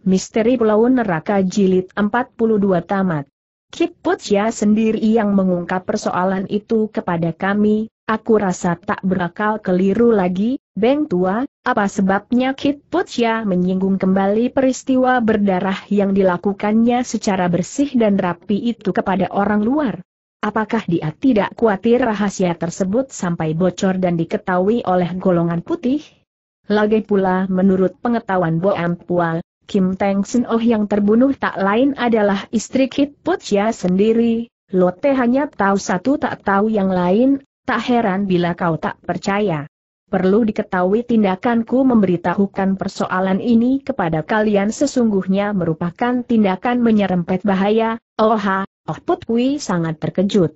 Misteri Pulau Neraka Jilid 42 Tamat. Kit Putsya sendiri yang mengungkap persoalan itu kepada kami, aku rasa tak berakal keliru lagi, Beng Tua, apa sebabnya Kit Putsya menyinggung kembali peristiwa berdarah yang dilakukannya secara bersih dan rapi itu kepada orang luar? Apakah dia tidak khawatir rahasia tersebut sampai bocor dan diketahui oleh golongan putih? Lagi pula menurut pengetahuan Boam Pual, Kim Teng Sin Oh yang terbunuh tak lain adalah istri Kit Chia ya sendiri, Lotte hanya tahu satu tak tahu yang lain, tak heran bila kau tak percaya. Perlu diketahui tindakanku memberitahukan persoalan ini kepada kalian sesungguhnya merupakan tindakan menyerempet bahaya, oh ha, Oh Put Kui sangat terkejut.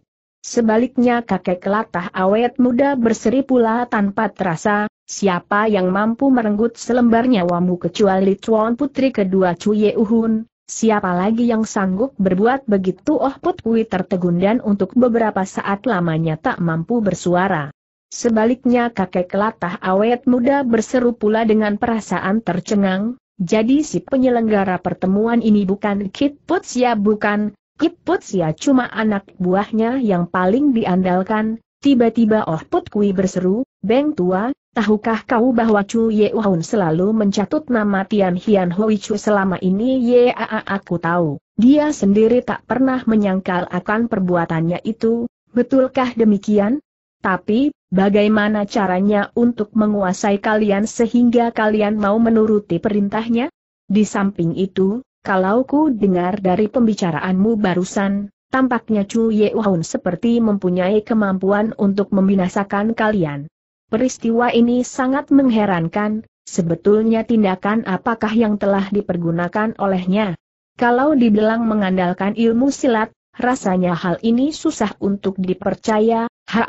Sebaliknya kakek kelatah awet muda berseri pula tanpa terasa, siapa yang mampu merenggut selembar nyawamu kecuali Chuan Putri kedua Cuye Uhun, siapa lagi yang sanggup berbuat begitu Oh Put Kui dan untuk beberapa saat lamanya tak mampu bersuara. Sebaliknya kakek kelatah awet muda berseru pula dengan perasaan tercengang, jadi si penyelenggara pertemuan ini bukan Kit ya bukan, Kiput Sia cuma anak buahnya yang paling diandalkan, tiba-tiba Oh Put Kui berseru, Beng Tua, tahukah kau bahwa Chu Ye Wahun selalu mencatut nama Tian Hian Hui Chu selama ini Ye aku tahu, dia sendiri tak pernah menyangkal akan perbuatannya itu, betulkah demikian? Tapi, bagaimana caranya untuk menguasai kalian sehingga kalian mau menuruti perintahnya? Di samping itu, kalau ku dengar dari pembicaraanmu barusan, tampaknya Chu Wahun seperti mempunyai kemampuan untuk membinasakan kalian. Peristiwa ini sangat mengherankan, sebetulnya tindakan apakah yang telah dipergunakan olehnya. Kalau dibilang mengandalkan ilmu silat, rasanya hal ini susah untuk dipercaya. Ha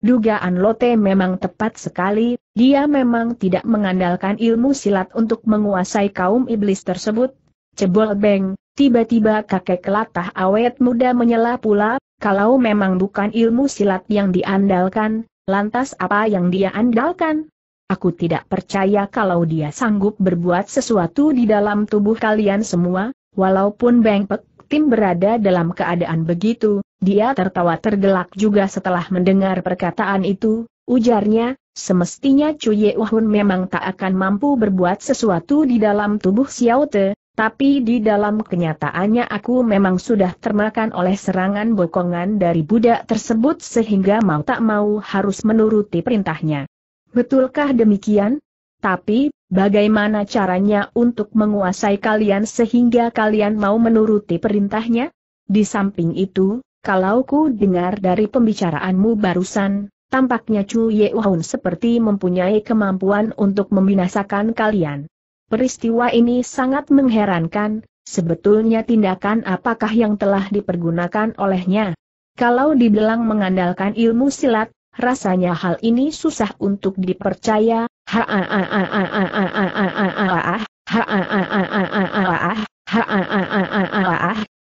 Dugaan Lote memang tepat sekali, dia memang tidak mengandalkan ilmu silat untuk menguasai kaum iblis tersebut. Cebol Beng, tiba-tiba kakek kelatah awet muda menyela pula, kalau memang bukan ilmu silat yang diandalkan, lantas apa yang dia andalkan? Aku tidak percaya kalau dia sanggup berbuat sesuatu di dalam tubuh kalian semua, walaupun Beng Pek Tim berada dalam keadaan begitu, dia tertawa tergelak juga setelah mendengar perkataan itu, ujarnya, semestinya Chu Ye memang tak akan mampu berbuat sesuatu di dalam tubuh Xiao Te, tapi di dalam kenyataannya aku memang sudah termakan oleh serangan bokongan dari budak tersebut sehingga mau tak mau harus menuruti perintahnya. Betulkah demikian? Tapi, bagaimana caranya untuk menguasai kalian sehingga kalian mau menuruti perintahnya? Di samping itu, kalau ku dengar dari pembicaraanmu barusan, tampaknya Chu Yeohun seperti mempunyai kemampuan untuk membinasakan kalian. Peristiwa ini sangat mengherankan, sebetulnya tindakan apakah yang telah dipergunakan olehnya. Kalau dibilang mengandalkan ilmu silat, rasanya hal ini susah untuk dipercaya. Ha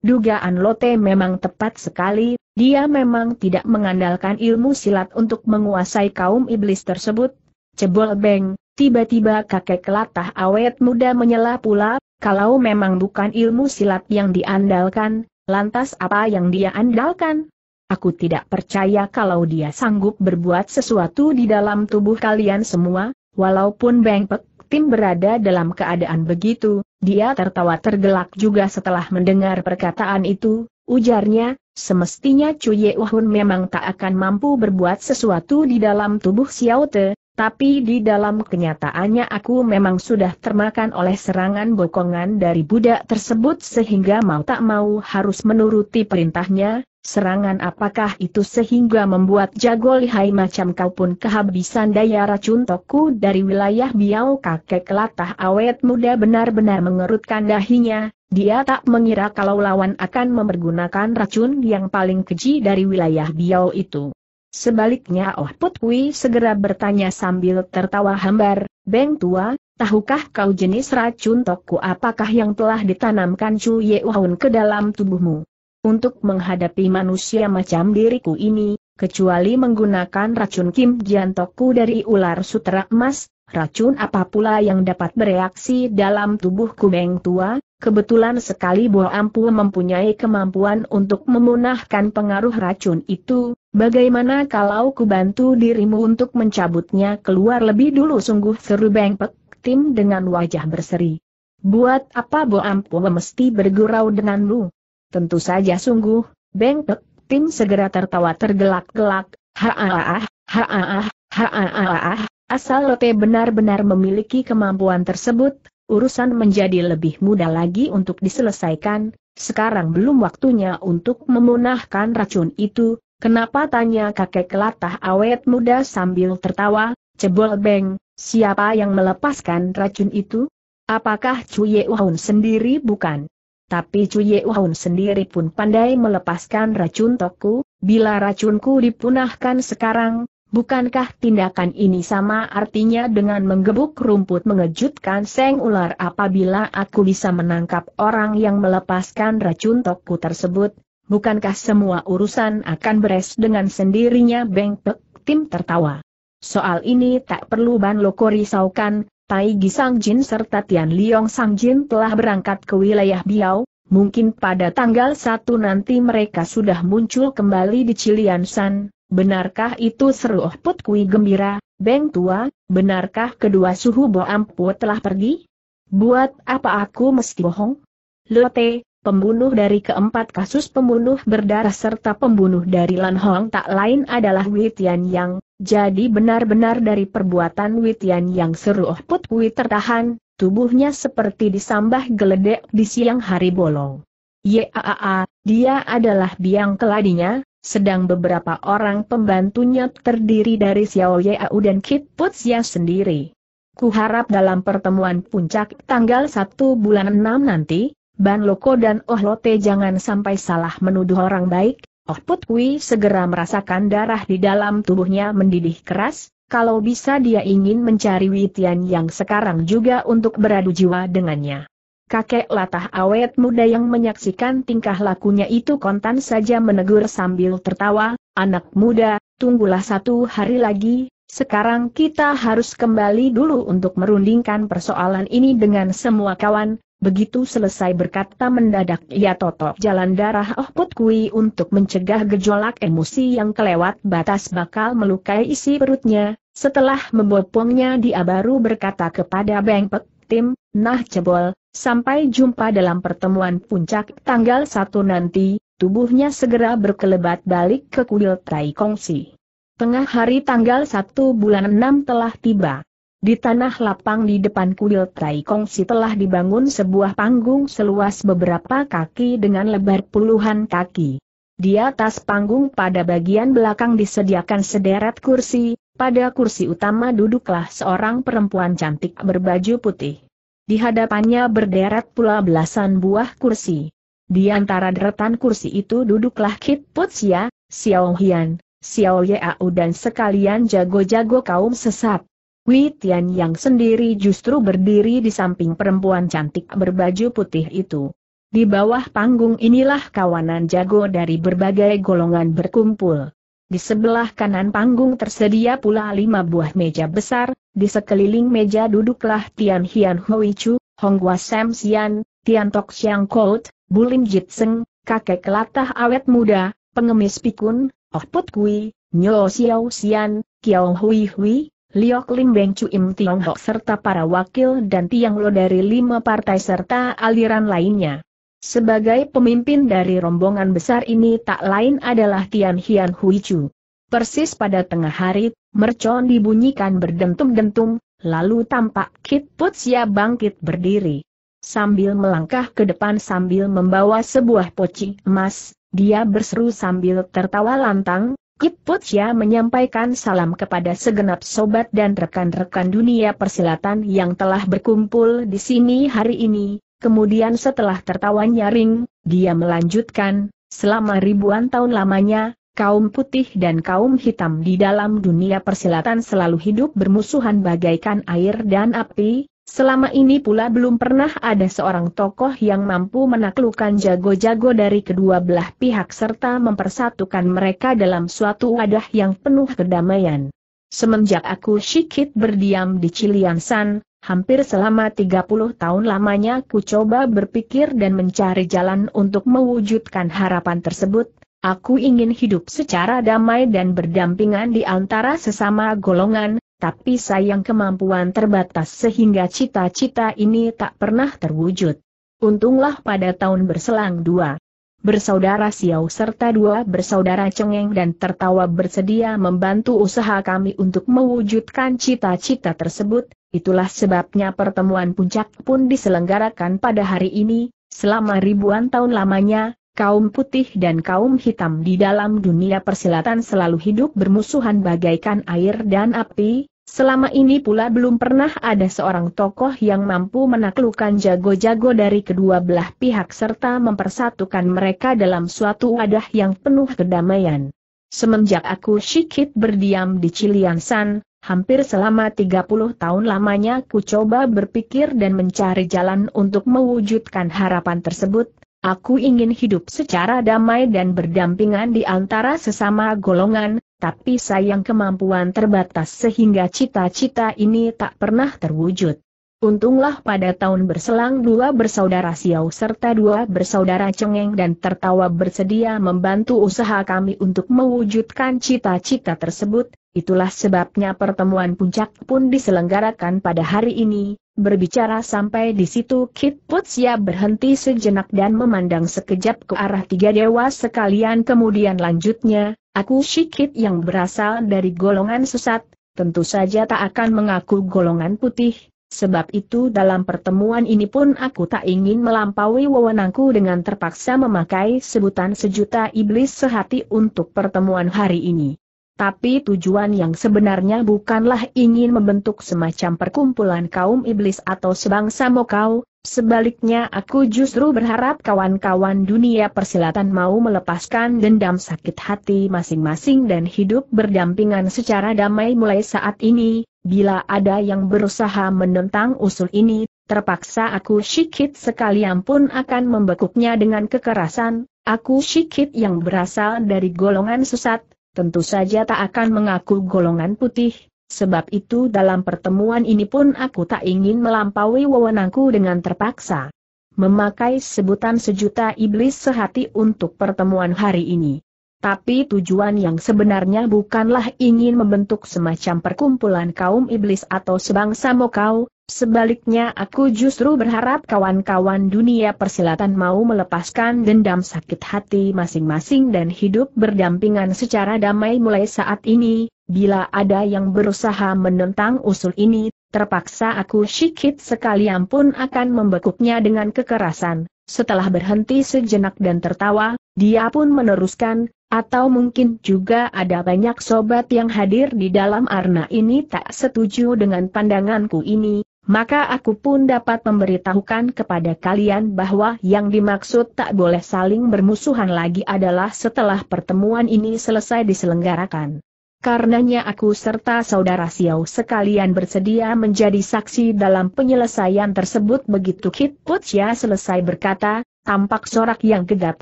Dugaan Lote memang tepat sekali, dia memang tidak mengandalkan ilmu silat untuk menguasai kaum iblis tersebut. Cebol Beng, tiba-tiba kakek Latah awet muda menyela pula, kalau memang bukan ilmu silat yang diandalkan, lantas apa yang dia andalkan? Aku tidak percaya kalau dia sanggup berbuat sesuatu di dalam tubuh kalian semua, walaupun Beng Pek Tim berada dalam keadaan begitu, dia tertawa tergelak juga setelah mendengar perkataan itu, ujarnya, semestinya Chu memang tak akan mampu berbuat sesuatu di dalam tubuh Xiao Te, tapi di dalam kenyataannya aku memang sudah termakan oleh serangan bokongan dari budak tersebut sehingga mau tak mau harus menuruti perintahnya, serangan apakah itu sehingga membuat jago lihai macam kau pun kehabisan daya racun toku dari wilayah biau kakek latah awet muda benar-benar mengerutkan dahinya, dia tak mengira kalau lawan akan mempergunakan racun yang paling keji dari wilayah biau itu. Sebaliknya Oh Put Kui segera bertanya sambil tertawa hambar, Beng Tua, tahukah kau jenis racun toku apakah yang telah ditanamkan Chu Yeohun ke dalam tubuhmu? Untuk menghadapi manusia macam diriku ini, kecuali menggunakan racun Kim Jian Toku dari ular sutera emas, Racun apa pula yang dapat bereaksi dalam tubuhku, Beng tua? Kebetulan sekali Bo Ampu mempunyai kemampuan untuk memunahkan pengaruh racun itu, Bagaimana kalau ku bantu dirimu untuk mencabutnya keluar lebih dulu sungguh seru Beng Tim dengan wajah berseri. Buat apa Bo Ampu mesti bergurau lu? Tentu saja sungguh, Beng Tim segera tertawa tergelak-gelak, haaah, ah ah asal Lote benar-benar memiliki kemampuan tersebut, urusan menjadi lebih mudah lagi untuk diselesaikan, sekarang belum waktunya untuk memunahkan racun itu, Kenapa tanya kakek kelatah awet muda sambil tertawa, cebol beng, siapa yang melepaskan racun itu? Apakah Cuye Wahun sendiri bukan? Tapi Cuye Wahun sendiri pun pandai melepaskan racun toku, bila racunku dipunahkan sekarang, Bukankah tindakan ini sama artinya dengan menggebuk rumput mengejutkan seng ular apabila aku bisa menangkap orang yang melepaskan racun toku tersebut, bukankah semua urusan akan beres dengan sendirinya Beng Pek Tim tertawa. Soal ini tak perlu Ban Loko risaukan, Tai Gisang Jin serta Tian Liong Sang Jin telah berangkat ke wilayah Biao. mungkin pada tanggal 1 nanti mereka sudah muncul kembali di Cilian San. benarkah itu seru oh Put Kui gembira, Beng Tua, benarkah kedua suhu Bo Ampu telah pergi? Buat apa aku mesti bohong? Lote, pembunuh dari keempat kasus pembunuh berdarah serta pembunuh dari Lan Hong tak lain adalah Witian Yang, jadi benar-benar dari perbuatan Witian Yang seru Oh Put Wui tertahan, tubuhnya seperti disambah geledek di siang hari bolong. Yaa, dia adalah biang keladinya, sedang beberapa orang pembantunya terdiri dari Xiao Yeau dan Kit Put Xia sendiri. Kuharap dalam pertemuan puncak tanggal 1 bulan 6 nanti, Ban Loko dan Oh Lote jangan sampai salah menuduh orang baik, Oh Put segera merasakan darah di dalam tubuhnya mendidih keras, kalau bisa dia ingin mencari Witian yang sekarang juga untuk beradu jiwa dengannya. Kakek latah awet muda yang menyaksikan tingkah lakunya itu kontan saja menegur sambil tertawa, anak muda, tunggulah satu hari lagi, sekarang kita harus kembali dulu untuk merundingkan persoalan ini dengan semua kawan, Begitu selesai berkata mendadak ia totok jalan darah Oh Put Kui untuk mencegah gejolak emosi yang kelewat batas bakal melukai isi perutnya, setelah membopongnya dia baru berkata kepada Beng Pek Tim, nah cebol, sampai jumpa dalam pertemuan puncak tanggal 1 nanti, tubuhnya segera berkelebat balik ke kuil Tai Kongsi. Tengah hari tanggal 1 bulan 6 telah tiba. Di tanah lapang di depan kuil Tai Kongsi telah dibangun sebuah panggung seluas beberapa kaki dengan lebar puluhan kaki. Di atas panggung pada bagian belakang disediakan sederet kursi, pada kursi utama duduklah seorang perempuan cantik berbaju putih. Di hadapannya berderet pula belasan buah kursi. Di antara deretan kursi itu duduklah Kit Putsia, Xiao Hian, Xiao Yau dan sekalian jago-jago kaum sesat. Wei Tian yang sendiri justru berdiri di samping perempuan cantik berbaju putih itu. Di bawah panggung inilah kawanan jago dari berbagai golongan berkumpul. Di sebelah kanan panggung tersedia pula lima buah meja besar, di sekeliling meja duduklah Tian Hian Hui Chu, Hong Gua Sam Xian, Tian Tok Xiang Kout, Bulim Jit Seng, kakek latah awet muda, pengemis pikun, Oh Put Kui, Nyo Xiao Xian, Kiao Hui Hui, Liok Lim Beng Chu Im Tiongkok serta para wakil dan Tiang Lo dari lima partai serta aliran lainnya. Sebagai pemimpin dari rombongan besar ini tak lain adalah Tian Hian Hui Chu. Persis pada tengah hari, mercon dibunyikan berdentum-dentum, lalu tampak Kit Putsia bangkit berdiri. Sambil melangkah ke depan sambil membawa sebuah poci emas, dia berseru sambil tertawa lantang, Kiputsia menyampaikan salam kepada segenap sobat dan rekan-rekan dunia persilatan yang telah berkumpul di sini hari ini, kemudian setelah tertawa nyaring, dia melanjutkan, selama ribuan tahun lamanya, kaum putih dan kaum hitam di dalam dunia persilatan selalu hidup bermusuhan bagaikan air dan api, Selama ini pula belum pernah ada seorang tokoh yang mampu menaklukkan jago-jago dari kedua belah pihak serta mempersatukan mereka dalam suatu wadah yang penuh kedamaian. Semenjak aku sikit berdiam di Ciliansan, hampir selama 30 tahun lamanya ku coba berpikir dan mencari jalan untuk mewujudkan harapan tersebut, Aku ingin hidup secara damai dan berdampingan di antara sesama golongan, tapi sayang kemampuan terbatas sehingga cita-cita ini tak pernah terwujud. Untunglah pada tahun berselang dua bersaudara Xiao serta dua bersaudara Cengeng dan tertawa bersedia membantu usaha kami untuk mewujudkan cita-cita tersebut, itulah sebabnya pertemuan puncak pun diselenggarakan pada hari ini, selama ribuan tahun lamanya, kaum putih dan kaum hitam di dalam dunia persilatan selalu hidup bermusuhan bagaikan air dan api, selama ini pula belum pernah ada seorang tokoh yang mampu menaklukkan jago-jago dari kedua belah pihak serta mempersatukan mereka dalam suatu wadah yang penuh kedamaian. Semenjak aku sikit berdiam di Ciliansan, hampir selama 30 tahun lamanya ku coba berpikir dan mencari jalan untuk mewujudkan harapan tersebut, Aku ingin hidup secara damai dan berdampingan di antara sesama golongan, tapi sayang kemampuan terbatas sehingga cita-cita ini tak pernah terwujud. Untunglah pada tahun berselang dua bersaudara Xiao serta dua bersaudara Cengeng dan tertawa bersedia membantu usaha kami untuk mewujudkan cita-cita tersebut, itulah sebabnya pertemuan puncak pun diselenggarakan pada hari ini. Berbicara sampai di situ Kit Putsia berhenti sejenak dan memandang sekejap ke arah tiga dewa sekalian kemudian lanjutnya, aku si Kit yang berasal dari golongan sesat, tentu saja tak akan mengaku golongan putih, Sebab itu dalam pertemuan ini pun aku tak ingin melampaui wewenangku dengan terpaksa memakai sebutan sejuta iblis sehati untuk pertemuan hari ini. Tapi tujuan yang sebenarnya bukanlah ingin membentuk semacam perkumpulan kaum iblis atau sebangsa mokau, sebaliknya aku justru berharap kawan-kawan dunia persilatan mau melepaskan dendam sakit hati masing-masing dan hidup berdampingan secara damai mulai saat ini, Bila ada yang berusaha menentang usul ini, terpaksa aku Shikit sekalian pun akan membekuknya dengan kekerasan, aku Shikit yang berasal dari golongan sesat, tentu saja tak akan mengaku golongan putih, sebab itu dalam pertemuan ini pun aku tak ingin melampaui wewenangku dengan terpaksa. Memakai sebutan sejuta iblis sehati untuk pertemuan hari ini tapi tujuan yang sebenarnya bukanlah ingin membentuk semacam perkumpulan kaum iblis atau sebangsa mokau, sebaliknya aku justru berharap kawan-kawan dunia persilatan mau melepaskan dendam sakit hati masing-masing dan hidup berdampingan secara damai mulai saat ini, bila ada yang berusaha menentang usul ini, Terpaksa aku sikit sekali ampun akan membekuknya dengan kekerasan. Setelah berhenti sejenak dan tertawa, dia pun meneruskan, atau mungkin juga ada banyak sobat yang hadir di dalam arna ini tak setuju dengan pandanganku ini, maka aku pun dapat memberitahukan kepada kalian bahwa yang dimaksud tak boleh saling bermusuhan lagi adalah setelah pertemuan ini selesai diselenggarakan. Karenanya aku serta saudara Xiao sekalian bersedia menjadi saksi dalam penyelesaian tersebut begitu Kit Putia selesai berkata, tampak sorak yang gegap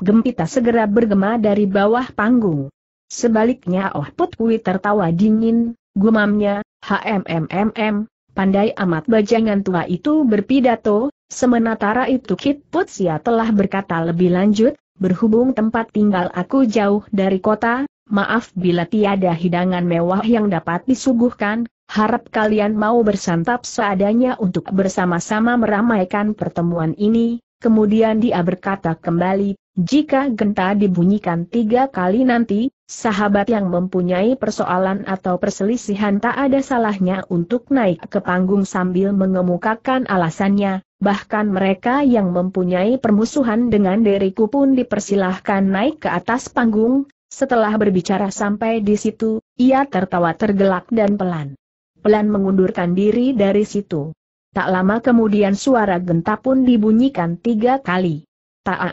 gempita segera bergema dari bawah panggung. Sebaliknya Oh Put Kui tertawa dingin, gumamnya, HMMMM, pandai amat bajangan tua itu berpidato, sementara itu Kit Putia telah berkata lebih lanjut, berhubung tempat tinggal aku jauh dari kota, Maaf bila tiada hidangan mewah yang dapat disuguhkan, harap kalian mau bersantap seadanya untuk bersama-sama meramaikan pertemuan ini. Kemudian dia berkata kembali, jika genta dibunyikan tiga kali nanti, sahabat yang mempunyai persoalan atau perselisihan tak ada salahnya untuk naik ke panggung sambil mengemukakan alasannya, bahkan mereka yang mempunyai permusuhan dengan diriku pun dipersilahkan naik ke atas panggung, setelah berbicara sampai di situ, ia tertawa tergelak dan pelan. Pelan mengundurkan diri dari situ. Tak lama kemudian suara genta pun dibunyikan tiga kali. a a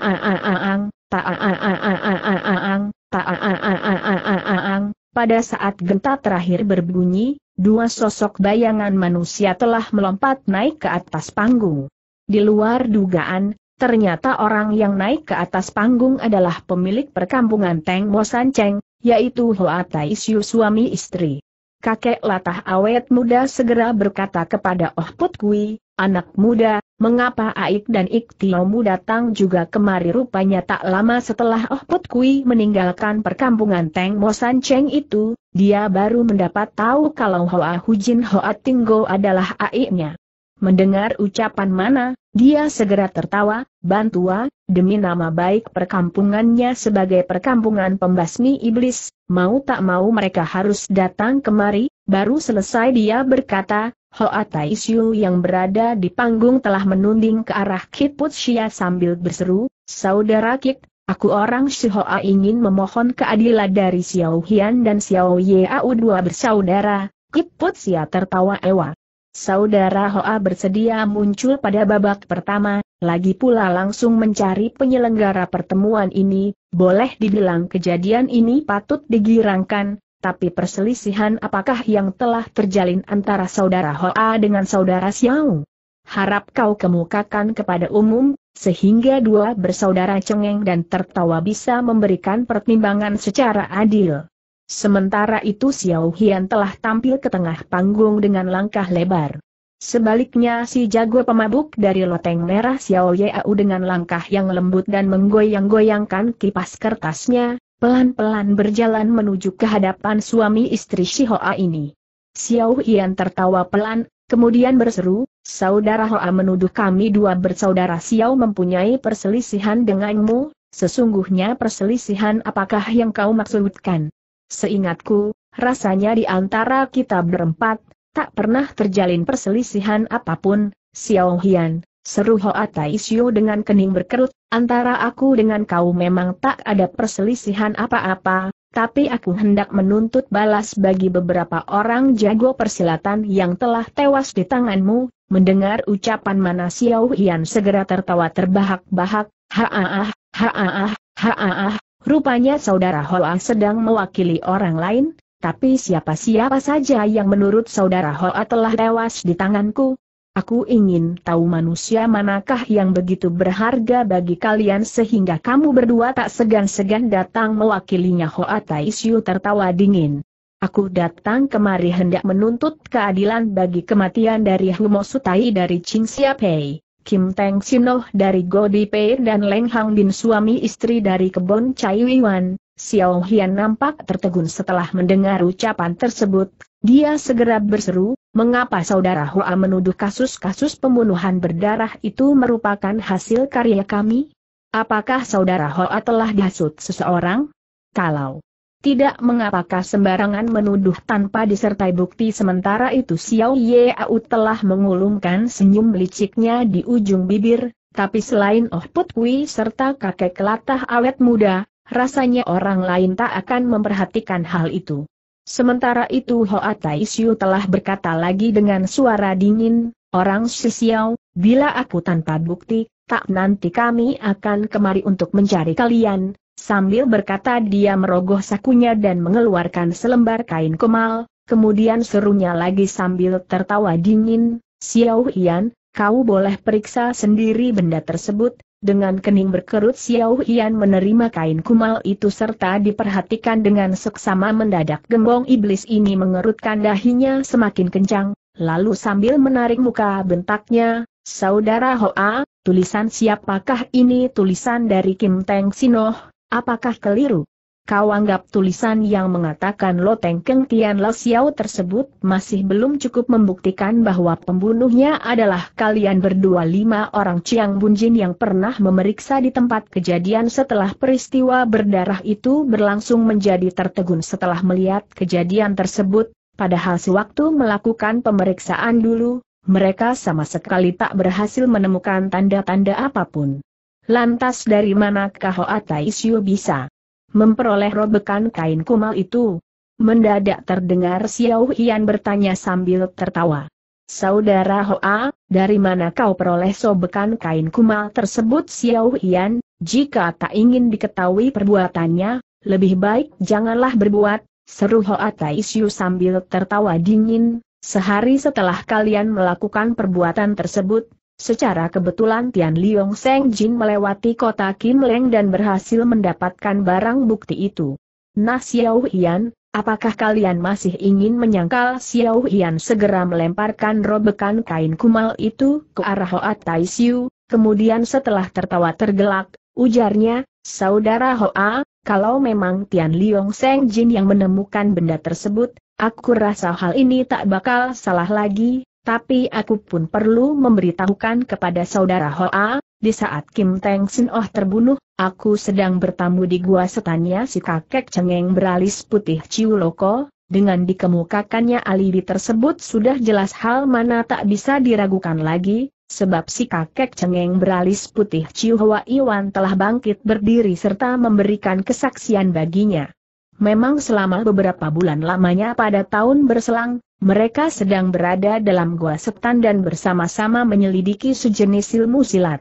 ta'aaang, pada saat genta terakhir berbunyi, dua sosok bayangan manusia telah melompat naik ke atas panggung. Di luar dugaan, Ternyata orang yang naik ke atas panggung adalah pemilik perkampungan Teng Mo San Cheng, yaitu Hoa Tai Siu suami istri. Kakek latah awet muda segera berkata kepada Oh Put Kui, anak muda, mengapa Aik dan Iktiomu datang juga kemari rupanya tak lama setelah Oh Put Kui meninggalkan perkampungan Teng Mo San Cheng itu, dia baru mendapat tahu kalau Hoa Hujin Hoa Tinggo adalah Aiknya. Mendengar ucapan mana, dia segera tertawa, Bantua, demi nama baik perkampungannya sebagai perkampungan pembasmi iblis, mau tak mau mereka harus datang kemari, baru selesai dia berkata, Hoa Siu yang berada di panggung telah menunding ke arah Kit Putsia sambil berseru, Saudara Kit, Aku orang Si Shihoa ingin memohon keadilan dari Xiao Hian dan Xiao Yeau dua bersaudara. Kiput Sia tertawa ewa. Saudara Hoa bersedia muncul pada babak pertama, lagi pula langsung mencari penyelenggara pertemuan ini, boleh dibilang kejadian ini patut digirangkan, tapi perselisihan apakah yang telah terjalin antara saudara Hoa dengan saudara Xiao? Harap kau kemukakan kepada umum, sehingga dua bersaudara cengeng dan tertawa bisa memberikan pertimbangan secara adil. Sementara itu Xiao Hian telah tampil ke tengah panggung dengan langkah lebar. Sebaliknya si jago pemabuk dari loteng merah Xiao Yeau dengan langkah yang lembut dan menggoyang-goyangkan kipas kertasnya, pelan-pelan berjalan menuju ke hadapan suami istri Hoa ini. Xiao Hian tertawa pelan, kemudian berseru, Saudara Hoa menuduh kami dua bersaudara Xiao mempunyai perselisihan denganmu, sesungguhnya perselisihan apakah yang kau maksudkan? Seingatku, rasanya di antara kita berempat, tak pernah terjalin perselisihan apapun, Xiao Hian, seru Hoa Taisyo dengan kening berkerut, antara aku dengan kau memang tak ada perselisihan apa-apa, tapi aku hendak menuntut balas bagi beberapa orang jago persilatan yang telah tewas di tanganmu, mendengar ucapan mana Xiao Hian segera tertawa terbahak-bahak, haaah, haaah, haaah, Rupanya saudara Hoa sedang mewakili orang lain, tapi siapa-siapa saja yang menurut saudara Hoa telah tewas di tanganku. Aku ingin tahu manusia manakah yang begitu berharga bagi kalian sehingga kamu berdua tak segan-segan datang mewakilinya Hoa Taisyu tertawa dingin. Aku datang kemari hendak menuntut keadilan bagi kematian dari Humo Sutai dari Ching Siapei. Kim Teng Sinoh dari Godi Pei dan Leng Hang Bin suami istri dari kebon Chai Wan, Xiao Hian nampak tertegun setelah mendengar ucapan tersebut, dia segera berseru, mengapa saudara Hua menuduh kasus-kasus pembunuhan berdarah itu merupakan hasil karya kami? Apakah saudara Hoa telah dihasut seseorang? Kalau tidak mengapakah sembarangan menuduh tanpa disertai bukti sementara itu Xiao Yeau telah mengulungkan senyum liciknya di ujung bibir, tapi selain Oh Put Kui serta kakek latah awet muda, rasanya orang lain tak akan memperhatikan hal itu. Sementara itu Hoa Xiu telah berkata lagi dengan suara dingin, Orang Xiao, bila aku tanpa bukti, tak nanti kami akan kemari untuk mencari kalian, Sambil berkata dia merogoh sakunya dan mengeluarkan selembar kain kemal, kemudian serunya lagi sambil tertawa dingin, Xiao Yan, kau boleh periksa sendiri benda tersebut, dengan kening berkerut Xiao Yan menerima kain kumal itu serta diperhatikan dengan seksama mendadak gembong iblis ini mengerutkan dahinya semakin kencang, lalu sambil menarik muka bentaknya, Saudara Hoa, tulisan siapakah ini tulisan dari Kim Teng Sinoh, Apakah keliru? Kau anggap tulisan yang mengatakan Loteng Keng Tian Lo Xiao tersebut masih belum cukup membuktikan bahwa pembunuhnya adalah kalian berdua lima orang Chiang Bunjin yang pernah memeriksa di tempat kejadian setelah peristiwa berdarah itu berlangsung menjadi tertegun setelah melihat kejadian tersebut, padahal sewaktu melakukan pemeriksaan dulu, mereka sama sekali tak berhasil menemukan tanda-tanda apapun. Lantas dari mana manakah Siu bisa memperoleh robekan kain kumal itu? Mendadak terdengar Xiao Hian bertanya sambil tertawa. Saudara Hoa, dari mana kau peroleh sobekan kain kumal tersebut Xiao Hian, jika tak ingin diketahui perbuatannya, lebih baik janganlah berbuat, seru Hoa Siu sambil tertawa dingin, sehari setelah kalian melakukan perbuatan tersebut, Secara kebetulan Tian Liong Seng Jin melewati kota Kim Leng dan berhasil mendapatkan barang bukti itu. Nah Xiao Hian, apakah kalian masih ingin menyangkal Xiao Hian segera melemparkan robekan kain kumal itu ke arah Hoa Tai Siu, kemudian setelah tertawa tergelak, ujarnya, Saudara Hoa, kalau memang Tian Liong Seng Jin yang menemukan benda tersebut, aku rasa hal ini tak bakal salah lagi, tapi aku pun perlu memberitahukan kepada saudara Hoa, di saat Kim Teng Sin Oh terbunuh, aku sedang bertamu di gua setannya si kakek cengeng beralis putih Ciu Loko, dengan dikemukakannya alibi tersebut sudah jelas hal mana tak bisa diragukan lagi, sebab si kakek cengeng beralis putih Ciu Hoa Iwan telah bangkit berdiri serta memberikan kesaksian baginya. Memang selama beberapa bulan lamanya pada tahun berselang, mereka sedang berada dalam gua setan dan bersama-sama menyelidiki sejenis ilmu silat.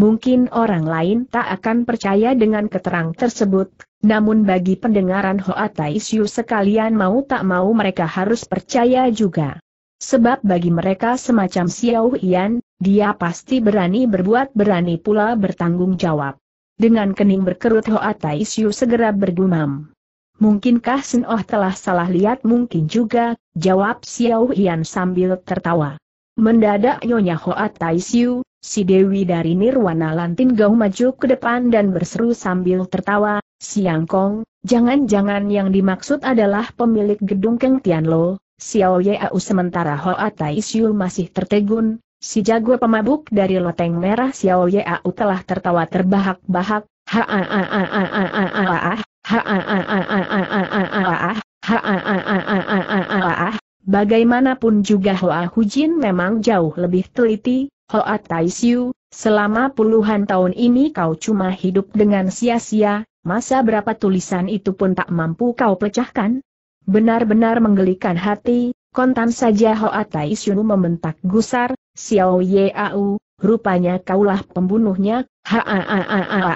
Mungkin orang lain tak akan percaya dengan keterang tersebut, namun bagi pendengaran Hoa Siu sekalian mau tak mau mereka harus percaya juga. Sebab bagi mereka semacam Xiao Yan, dia pasti berani berbuat berani pula bertanggung jawab. Dengan kening berkerut Hoa Siu segera bergumam. Mungkinkah Sen Oh telah salah lihat mungkin juga, jawab Xiao Hian sambil tertawa. Mendadak Nyonya Hoa Tai Siu, si Dewi dari Nirwana Lantin Gau maju ke depan dan berseru sambil tertawa, Siang Kong, jangan-jangan yang dimaksud adalah pemilik gedung Keng Tian Lo, Xiao Yeau sementara Hoa Tai Siu masih tertegun, si jago pemabuk dari Loteng Merah Xiao Yeau telah tertawa terbahak-bahak, ha ha ha ha ha ha ha ha Bagaimanapun juga Hoa Hujin memang jauh lebih teliti, Hoa Taisyu, selama puluhan tahun ini kau cuma hidup dengan sia-sia, masa berapa tulisan itu pun tak mampu kau pecahkan? Benar-benar menggelikan hati, kontan saja Hoa Taisyu membentak gusar, Xiao Ye Au, rupanya kaulah pembunuhnya, ha ha ha ha ha ha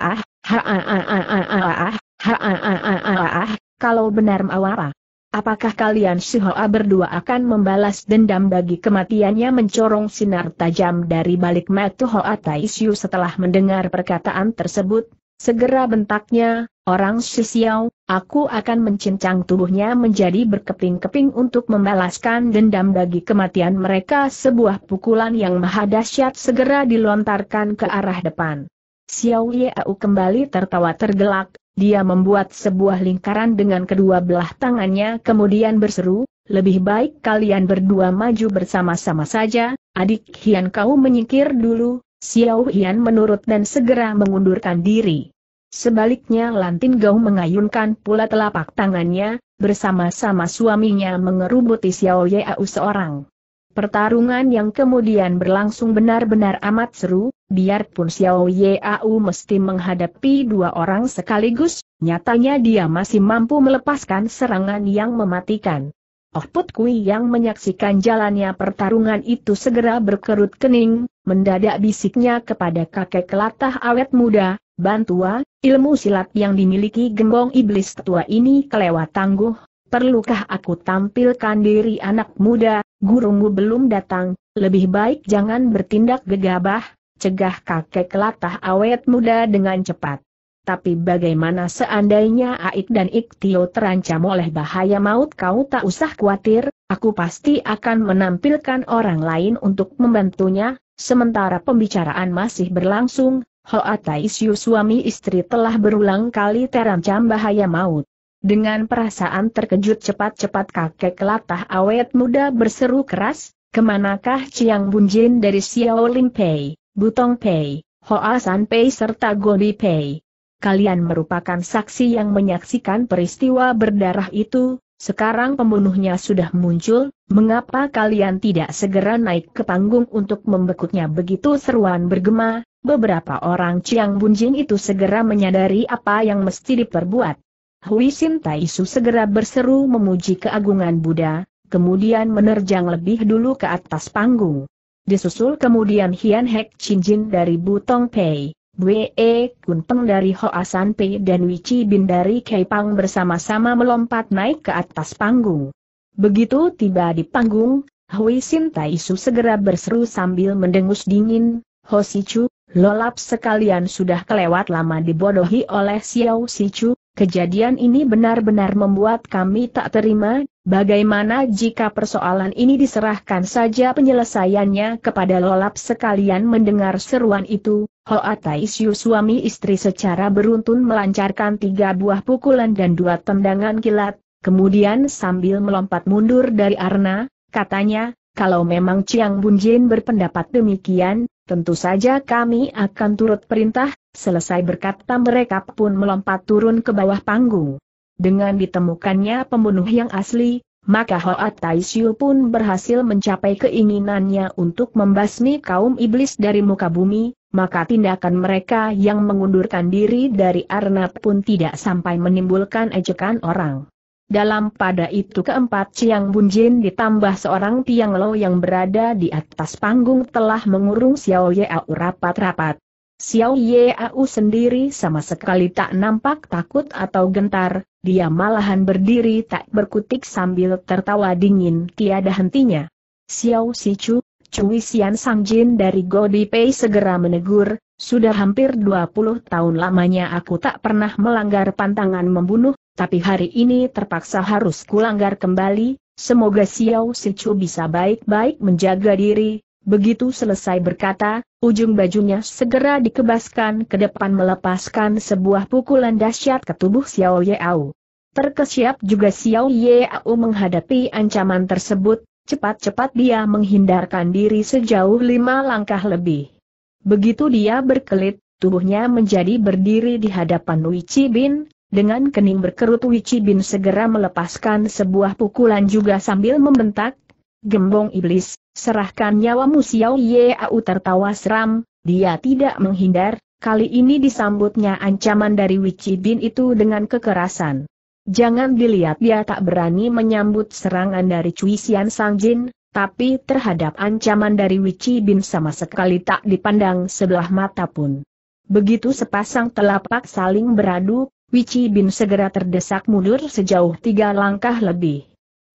ha ha ha ha ha ha ah, ah, ah, kalau benar mawara. Apakah kalian Sihoa berdua akan membalas dendam bagi kematiannya mencorong sinar tajam dari balik mata Hoa Taisyu setelah mendengar perkataan tersebut? Segera bentaknya, orang Shishiao, aku akan mencincang tubuhnya menjadi berkeping-keping untuk membalaskan dendam bagi kematian mereka sebuah pukulan yang maha dahsyat segera dilontarkan ke arah depan. Xiao Yau kembali tertawa tergelak, dia membuat sebuah lingkaran dengan kedua belah tangannya kemudian berseru, lebih baik kalian berdua maju bersama-sama saja, adik Hian kau menyingkir dulu, Xiao Hian menurut dan segera mengundurkan diri. Sebaliknya Lantin Gao mengayunkan pula telapak tangannya, bersama-sama suaminya mengerubuti Xiao Yau seorang. Pertarungan yang kemudian berlangsung benar-benar amat seru, biarpun Xiao Yau mesti menghadapi dua orang sekaligus, nyatanya dia masih mampu melepaskan serangan yang mematikan. Oh Put Kui yang menyaksikan jalannya pertarungan itu segera berkerut kening, mendadak bisiknya kepada kakek kelatah awet muda, Bantua, ilmu silat yang dimiliki gembong iblis tua ini kelewat tangguh, Perlukah aku tampilkan diri anak muda, gurumu belum datang, lebih baik jangan bertindak gegabah, cegah kakek latah awet muda dengan cepat. Tapi bagaimana seandainya Aik dan Iktio terancam oleh bahaya maut kau tak usah khawatir, aku pasti akan menampilkan orang lain untuk membantunya, sementara pembicaraan masih berlangsung, Hoa Taisyu suami istri telah berulang kali terancam bahaya maut. Dengan perasaan terkejut cepat-cepat kakek latah awet muda berseru keras, kemanakah Chiang Bunjin dari Xiao Lim Pei, Butong Pei, Hoa San Pei serta Godi Pei? Kalian merupakan saksi yang menyaksikan peristiwa berdarah itu, sekarang pembunuhnya sudah muncul, mengapa kalian tidak segera naik ke panggung untuk membekuknya begitu seruan bergema, beberapa orang Chiang Bunjin itu segera menyadari apa yang mesti diperbuat Hui Sin Taisu segera berseru memuji keagungan Buddha, kemudian menerjang lebih dulu ke atas panggung. Disusul kemudian Hian Hek Chin Jin dari Butong Pei, Wee e Kun Peng dari Hoa San Pei dan Wici Bin dari Pang bersama-sama melompat naik ke atas panggung. Begitu tiba di panggung, Hui Sin Taisu segera berseru sambil mendengus dingin, Ho Chu, lolap sekalian sudah kelewat lama dibodohi oleh Xiao Si Chu. Kejadian ini benar-benar membuat kami tak terima, bagaimana jika persoalan ini diserahkan saja penyelesaiannya kepada lolap sekalian mendengar seruan itu, Hoa Taisyu suami istri secara beruntun melancarkan tiga buah pukulan dan dua tendangan kilat, kemudian sambil melompat mundur dari arna, katanya, kalau memang Chiang Bunjin berpendapat demikian, tentu saja kami akan turut perintah, Selesai berkata mereka pun melompat turun ke bawah panggung. Dengan ditemukannya pembunuh yang asli, maka Hoa Xiu pun berhasil mencapai keinginannya untuk membasmi kaum iblis dari muka bumi, maka tindakan mereka yang mengundurkan diri dari Arnab pun tidak sampai menimbulkan ejekan orang. Dalam pada itu keempat Chiang Bunjin ditambah seorang Tiang Lo yang berada di atas panggung telah mengurung Xiao Yao rapat-rapat. Xiao Yeau sendiri sama sekali tak nampak takut atau gentar, dia malahan berdiri tak berkutik sambil tertawa dingin tiada hentinya. Xiao Sichu, Cui Xian Jin dari Godi Pei segera menegur, sudah hampir 20 tahun lamanya aku tak pernah melanggar pantangan membunuh, tapi hari ini terpaksa harus kulanggar kembali, semoga Xiao Sichu bisa baik-baik menjaga diri, Begitu selesai berkata, ujung bajunya segera dikebaskan ke depan melepaskan sebuah pukulan dahsyat ke tubuh Xiao Yeau. Terkesiap juga Xiao Yeau menghadapi ancaman tersebut, cepat-cepat dia menghindarkan diri sejauh lima langkah lebih. Begitu dia berkelit, tubuhnya menjadi berdiri di hadapan Wei Bin, dengan kening berkerut Wei Bin segera melepaskan sebuah pukulan juga sambil membentak, Gembong iblis, serahkan nyawamu Xiao Yeau tertawa seram, dia tidak menghindar, kali ini disambutnya ancaman dari Wichi Bin itu dengan kekerasan. Jangan dilihat dia tak berani menyambut serangan dari Cui Sang Jin, tapi terhadap ancaman dari Wichi Bin sama sekali tak dipandang sebelah mata pun. Begitu sepasang telapak saling beradu, Wichi Bin segera terdesak mundur sejauh tiga langkah lebih.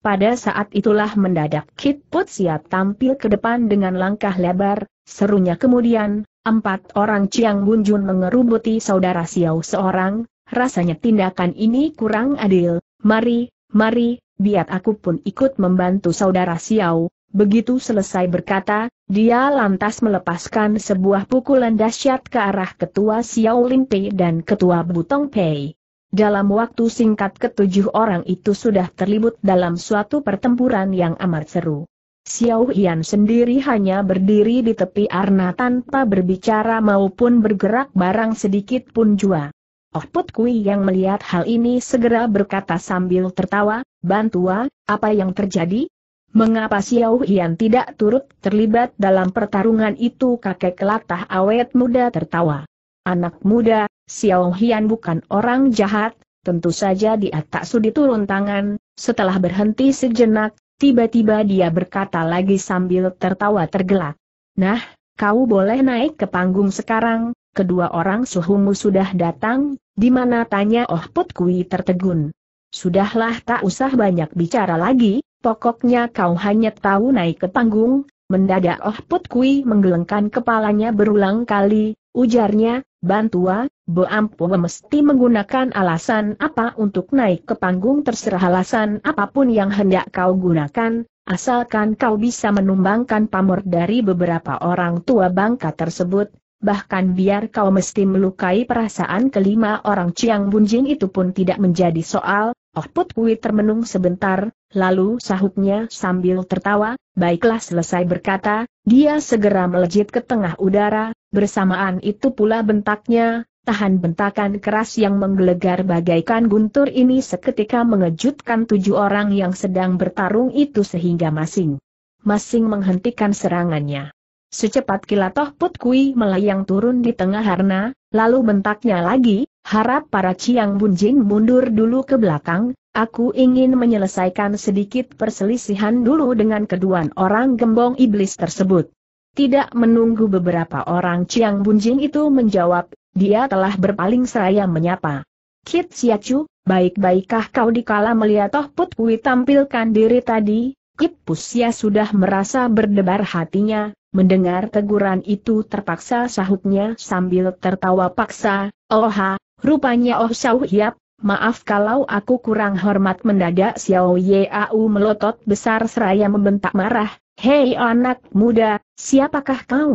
Pada saat itulah mendadak Kit Put siap tampil ke depan dengan langkah lebar, serunya kemudian, empat orang Ciang Bunjun mengerubuti saudara Xiao seorang, rasanya tindakan ini kurang adil, mari, mari, biar aku pun ikut membantu saudara Xiao, Begitu selesai berkata, dia lantas melepaskan sebuah pukulan dahsyat ke arah ketua Xiao Lin Pei dan ketua Butong Pei. Dalam waktu singkat ketujuh orang itu sudah terlibat dalam suatu pertempuran yang amat seru. Xiao Yan sendiri hanya berdiri di tepi arna tanpa berbicara maupun bergerak barang sedikit pun jua. Oh Put Kui yang melihat hal ini segera berkata sambil tertawa, Bantua, apa yang terjadi? Mengapa Xiao Yan tidak turut terlibat dalam pertarungan itu kakek latah awet muda tertawa. Anak muda, Xiao Hian bukan orang jahat, tentu saja dia tak sudi turun tangan, setelah berhenti sejenak, tiba-tiba dia berkata lagi sambil tertawa tergelak. Nah, kau boleh naik ke panggung sekarang, kedua orang suhumu sudah datang, di mana tanya Oh Put Kui tertegun. Sudahlah tak usah banyak bicara lagi, pokoknya kau hanya tahu naik ke panggung, mendadak Oh Put Kui menggelengkan kepalanya berulang kali, ujarnya, Bantua, Boampu mesti menggunakan alasan apa untuk naik ke panggung terserah alasan apapun yang hendak kau gunakan, asalkan kau bisa menumbangkan pamor dari beberapa orang tua bangka tersebut, bahkan biar kau mesti melukai perasaan kelima orang Ciang Bunjing itu pun tidak menjadi soal, Oh Put Kui termenung sebentar, lalu sahutnya sambil tertawa, baiklah selesai berkata, dia segera melejit ke tengah udara, bersamaan itu pula bentaknya, tahan bentakan keras yang menggelegar bagaikan guntur ini seketika mengejutkan tujuh orang yang sedang bertarung itu sehingga masing. Masing menghentikan serangannya. Secepat kilat Toh Put Kui melayang turun di tengah harna, lalu bentaknya lagi, harap para Ciang Bunjin mundur dulu ke belakang, Aku ingin menyelesaikan sedikit perselisihan dulu dengan kedua orang gembong iblis tersebut. Tidak menunggu beberapa orang Ciang Bunjing itu menjawab, dia telah berpaling seraya menyapa. Kit Siacu, baik-baikkah kau dikala melihat Toh Put Kui tampilkan diri tadi? Kit Pusya sudah merasa berdebar hatinya, mendengar teguran itu terpaksa sahutnya sambil tertawa paksa, Oha, oh rupanya Oh Xiao Hiap, Maaf kalau aku kurang hormat mendadak Xiao Yeau melotot besar seraya membentak marah, Hei anak muda, siapakah kau?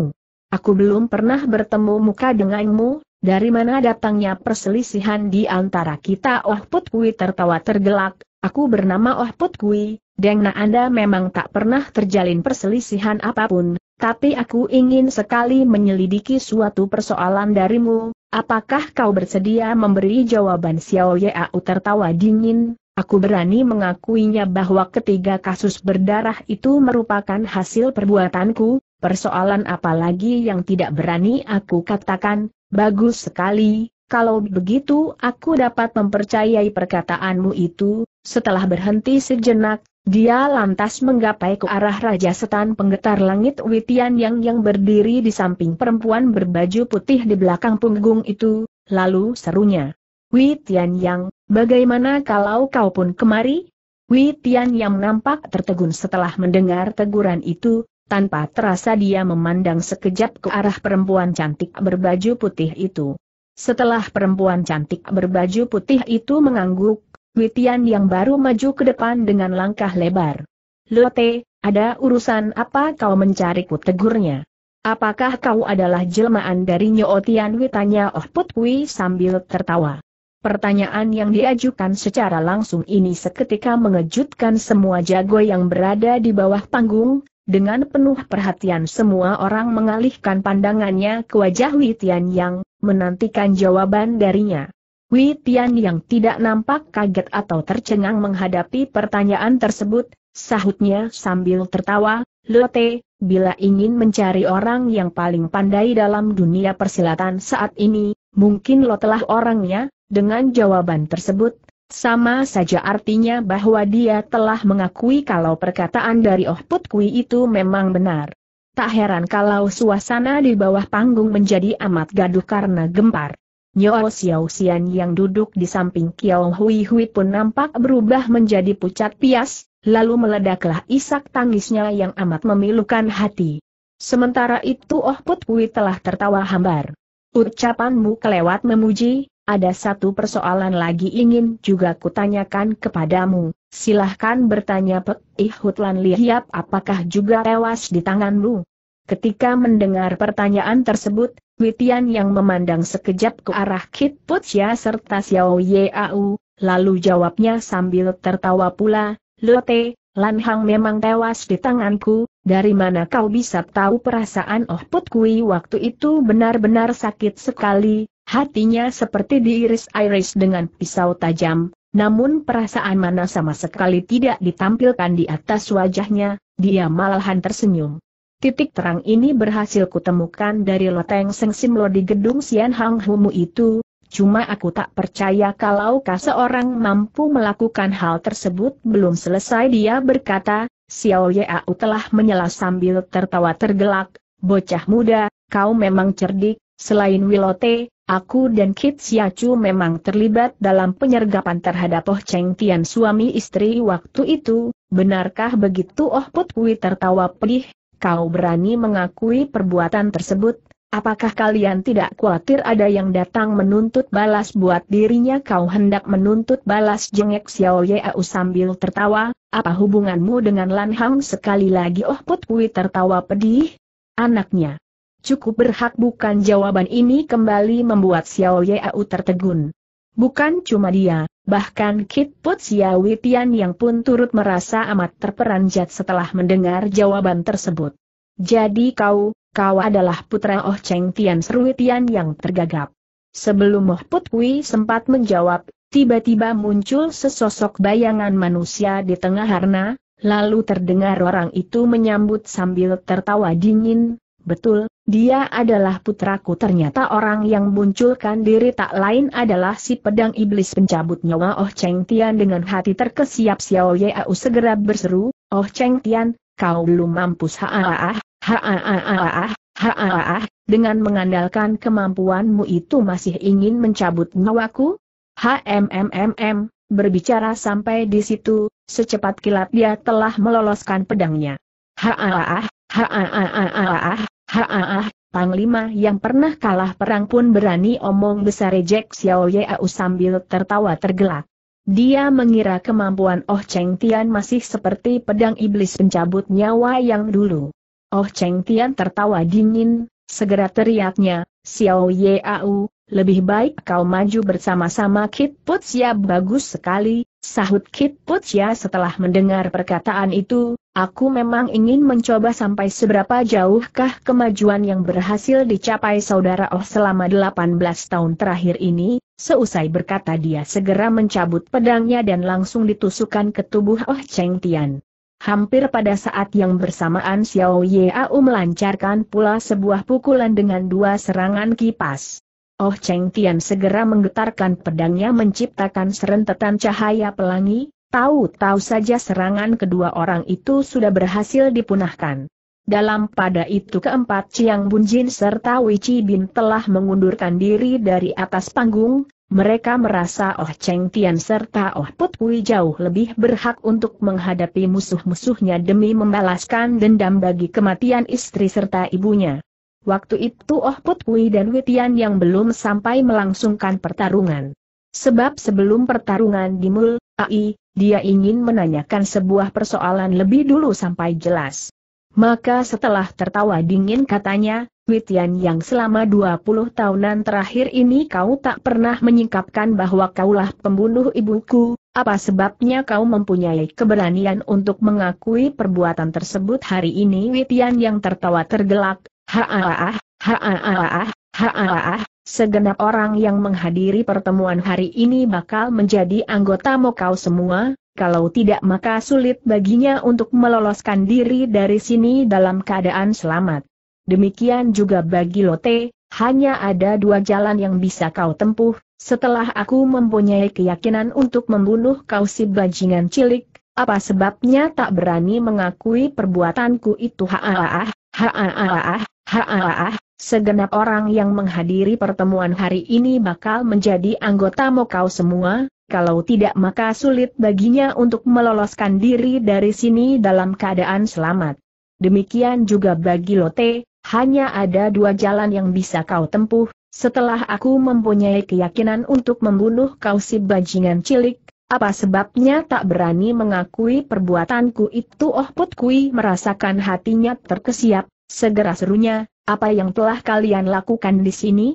Aku belum pernah bertemu muka denganmu, dari mana datangnya perselisihan di antara kita Oh Put Kui tertawa tergelak, aku bernama Oh Put Kui, Dengna Anda memang tak pernah terjalin perselisihan apapun, tapi aku ingin sekali menyelidiki suatu persoalan darimu, apakah kau bersedia memberi jawaban Xiao Yau tertawa dingin, Aku berani mengakuinya bahwa ketiga kasus berdarah itu merupakan hasil perbuatanku, persoalan apalagi yang tidak berani aku katakan, Bagus sekali, kalau begitu aku dapat mempercayai perkataanmu itu, setelah berhenti sejenak, dia lantas menggapai ke arah Raja Setan penggetar langit Witian yang yang berdiri di samping perempuan berbaju putih di belakang punggung itu, lalu serunya. Witian yang, bagaimana kalau kau pun kemari? Witian yang nampak tertegun setelah mendengar teguran itu, tanpa terasa dia memandang sekejap ke arah perempuan cantik berbaju putih itu. Setelah perempuan cantik berbaju putih itu mengangguk, Witian yang baru maju ke depan dengan langkah lebar. Lote, ada urusan apa kau mencariku tegurnya? Apakah kau adalah jelmaan dari Nyootian Witanya Oh Putwi sambil tertawa? Pertanyaan yang diajukan secara langsung ini seketika mengejutkan semua jago yang berada di bawah panggung, dengan penuh perhatian semua orang mengalihkan pandangannya ke wajah Wei Yang, menantikan jawaban darinya. Wei Yang tidak nampak kaget atau tercengang menghadapi pertanyaan tersebut, sahutnya sambil tertawa, Lote, bila ingin mencari orang yang paling pandai dalam dunia persilatan saat ini, mungkin lo telah orangnya, dengan jawaban tersebut, sama saja artinya bahwa dia telah mengakui kalau perkataan dari Oh Put Kui itu memang benar. Tak heran kalau suasana di bawah panggung menjadi amat gaduh karena gempar. Nyo Xiao Xian yang duduk di samping Kiao Hui Hui pun nampak berubah menjadi pucat pias, lalu meledaklah isak tangisnya yang amat memilukan hati. Sementara itu Oh Put Kui telah tertawa hambar. Ucapanmu kelewat memuji, ada satu persoalan lagi ingin juga kutanyakan kepadamu, silahkan bertanya Pek Ihutlan Lihiap apakah juga tewas di tanganmu? Ketika mendengar pertanyaan tersebut, Witian yang memandang sekejap ke arah Kit Putia serta Xiao Yeau, lalu jawabnya sambil tertawa pula, Lote, Lanhang memang tewas di tanganku, dari mana kau bisa tahu perasaan Oh Put Kui waktu itu benar-benar sakit sekali, Hatinya seperti diiris-iris dengan pisau tajam, namun perasaan mana sama sekali tidak ditampilkan di atas wajahnya, dia malahan tersenyum. Titik terang ini berhasil kutemukan dari loteng Seng Simlo di gedung Sian Hang Humu itu, cuma aku tak percaya kalau kau seorang mampu melakukan hal tersebut belum selesai dia berkata, Xiao Yeau telah menyela sambil tertawa tergelak, bocah muda, kau memang cerdik, Selain Wilote, aku dan Kit Siacu memang terlibat dalam penyergapan terhadap Oh Cheng Tian suami istri waktu itu, benarkah begitu Oh Put Kui tertawa pedih, kau berani mengakui perbuatan tersebut, apakah kalian tidak khawatir ada yang datang menuntut balas buat dirinya kau hendak menuntut balas jengek Xiao Yeau sambil tertawa, apa hubunganmu dengan Lan Hang sekali lagi Oh Put Kui tertawa pedih? Anaknya cukup berhak bukan jawaban ini kembali membuat Xiao Yeau tertegun. Bukan cuma dia, bahkan Kit Put Xiao Tian yang pun turut merasa amat terperanjat setelah mendengar jawaban tersebut. Jadi kau, kau adalah putra Oh Cheng Tian Serui Tian yang tergagap. Sebelum Moh Put sempat menjawab, tiba-tiba muncul sesosok bayangan manusia di tengah harna, Lalu terdengar orang itu menyambut sambil tertawa dingin, Betul, dia adalah putraku ternyata orang yang munculkan diri tak lain adalah si pedang iblis pencabut nyawa Oh Cheng Tian dengan hati terkesiap Xiao Yau segera berseru, Oh Cheng Tian, kau belum mampus haaah, haaah, haaah, dengan mengandalkan kemampuanmu itu masih ingin mencabut nyawaku? HMMMM, berbicara sampai di situ, secepat kilat dia telah meloloskan pedangnya. Ha ha Haaah, haaah, Haaah, Panglima yang pernah kalah perang pun berani omong besar Jack Xiao Yeau sambil tertawa tergelak. Dia mengira kemampuan Oh Cheng Tian masih seperti pedang iblis pencabut nyawa yang dulu. Oh Cheng Tian tertawa dingin, segera teriaknya, Xiao Yeau, lebih baik kau maju bersama-sama Kit Put Siap bagus sekali, Sahut Kit Putsia ya setelah mendengar perkataan itu, aku memang ingin mencoba sampai seberapa jauhkah kemajuan yang berhasil dicapai saudara Oh selama 18 tahun terakhir ini, seusai berkata dia segera mencabut pedangnya dan langsung ditusukkan ke tubuh Oh Cheng Tian. Hampir pada saat yang bersamaan Xiao Yeau melancarkan pula sebuah pukulan dengan dua serangan kipas. Oh Cheng Tian segera menggetarkan pedangnya menciptakan serentetan cahaya pelangi, tahu-tahu saja serangan kedua orang itu sudah berhasil dipunahkan. Dalam pada itu keempat Chiang Jin serta Chi Bin telah mengundurkan diri dari atas panggung, mereka merasa Oh Cheng Tian serta Oh Put Kui jauh lebih berhak untuk menghadapi musuh-musuhnya demi membalaskan dendam bagi kematian istri serta ibunya. Waktu itu Oh Put dan Witian yang belum sampai melangsungkan pertarungan. Sebab sebelum pertarungan dimulai, dia ingin menanyakan sebuah persoalan lebih dulu sampai jelas. Maka setelah tertawa dingin katanya, Witian yang selama 20 tahunan terakhir ini kau tak pernah menyingkapkan bahwa kaulah pembunuh ibuku, apa sebabnya kau mempunyai keberanian untuk mengakui perbuatan tersebut hari ini Witian yang tertawa tergelak, Haaah, haaah, haaah. segenap orang yang menghadiri pertemuan hari ini bakal menjadi anggota Mokau semua, kalau tidak maka sulit baginya untuk meloloskan diri dari sini dalam keadaan selamat. Demikian juga bagi Lote, hanya ada dua jalan yang bisa kau tempuh, setelah aku mempunyai keyakinan untuk membunuh kau si bajingan cilik, apa sebabnya tak berani mengakui perbuatanku itu Haaah, haaah. Haaah, segenap orang yang menghadiri pertemuan hari ini bakal menjadi anggota Mokau semua, kalau tidak maka sulit baginya untuk meloloskan diri dari sini dalam keadaan selamat. Demikian juga bagi Lote, hanya ada dua jalan yang bisa kau tempuh, setelah aku mempunyai keyakinan untuk membunuh kau si bajingan cilik, apa sebabnya tak berani mengakui perbuatanku itu Oh Put Kui merasakan hatinya terkesiap, Segera serunya, apa yang telah kalian lakukan di sini?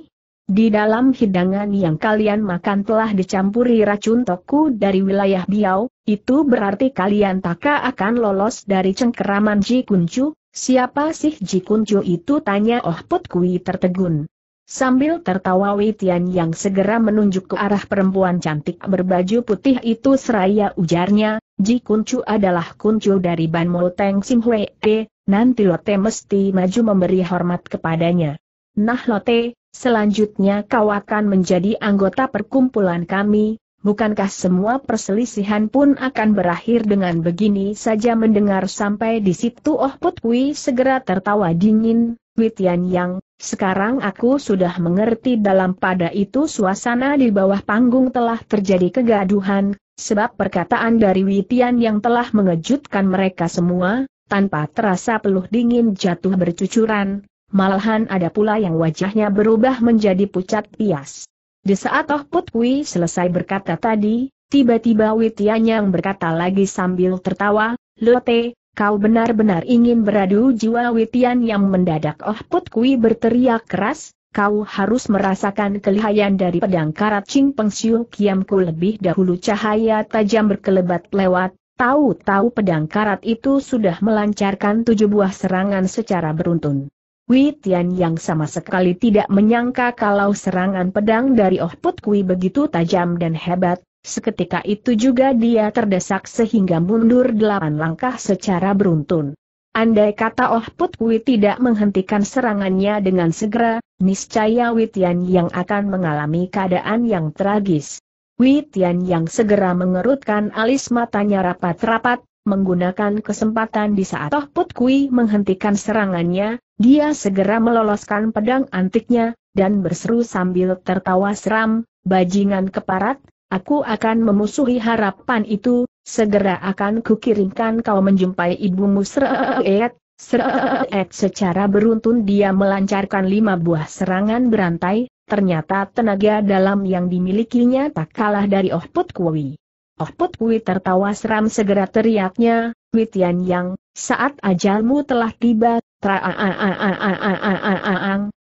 Di dalam hidangan yang kalian makan telah dicampuri racun toku dari wilayah Biau, itu berarti kalian tak akan lolos dari cengkeraman Ji Kuncu, siapa sih Ji Kuncu itu tanya Oh Put Kui tertegun. Sambil tertawa Wei Tian yang segera menunjuk ke arah perempuan cantik berbaju putih itu seraya ujarnya, Ji Kuncu adalah kuncu dari Ban Mo Teng Sim Hwe e, nanti Lotte mesti maju memberi hormat kepadanya. Nah Lotte, selanjutnya kau akan menjadi anggota perkumpulan kami, bukankah semua perselisihan pun akan berakhir dengan begini saja mendengar sampai di situ Oh Put segera tertawa dingin, Witian yang sekarang aku sudah mengerti dalam pada itu suasana di bawah panggung telah terjadi kegaduhan, sebab perkataan dari Witian yang telah mengejutkan mereka semua, tanpa terasa peluh dingin jatuh bercucuran, malahan ada pula yang wajahnya berubah menjadi pucat pias. Di saat Toh Put selesai berkata tadi, tiba-tiba Witian yang berkata lagi sambil tertawa, Lote, Kau benar-benar ingin beradu jiwa Witian yang mendadak Oh Put Kui berteriak keras, kau harus merasakan kelihayan dari pedang karat Ching Peng Siu Kiamku lebih dahulu cahaya tajam berkelebat lewat, tahu-tahu pedang karat itu sudah melancarkan tujuh buah serangan secara beruntun. Witian yang sama sekali tidak menyangka kalau serangan pedang dari Oh Put Kui begitu tajam dan hebat, Seketika itu juga dia terdesak sehingga mundur delapan langkah secara beruntun. Andai kata Oh Put Kui tidak menghentikan serangannya dengan segera, niscaya Witian yang akan mengalami keadaan yang tragis. Witian yang segera mengerutkan alis matanya rapat-rapat, menggunakan kesempatan di saat Oh Put Kui menghentikan serangannya, dia segera meloloskan pedang antiknya, dan berseru sambil tertawa seram, bajingan keparat, Aku akan memusuhi harapan itu, segera akan kukirimkan kau menjumpai ibumu Seret, seret. secara beruntun dia melancarkan lima buah serangan berantai, ternyata tenaga dalam yang dimilikinya tak kalah dari Oh Put Kui. Oh Put Kui tertawa seram segera teriaknya, Witian Yang, saat ajalmu telah tiba,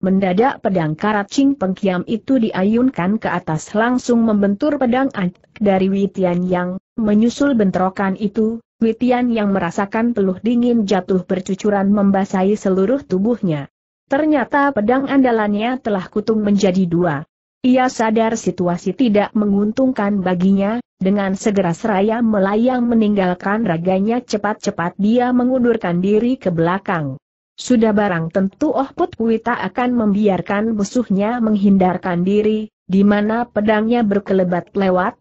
Mendadak pedang karat Ching Pengkiam itu diayunkan ke atas langsung membentur pedang Ak dari Witian Yang, menyusul bentrokan itu, Witian Yang merasakan peluh dingin jatuh bercucuran membasahi seluruh tubuhnya. Ternyata pedang andalannya telah kutung menjadi dua. Ia sadar situasi tidak menguntungkan baginya, dengan segera seraya melayang meninggalkan raganya cepat-cepat dia mengundurkan diri ke belakang. Sudah barang tentu Oh Put tak akan membiarkan musuhnya menghindarkan diri, di mana pedangnya berkelebat lewat.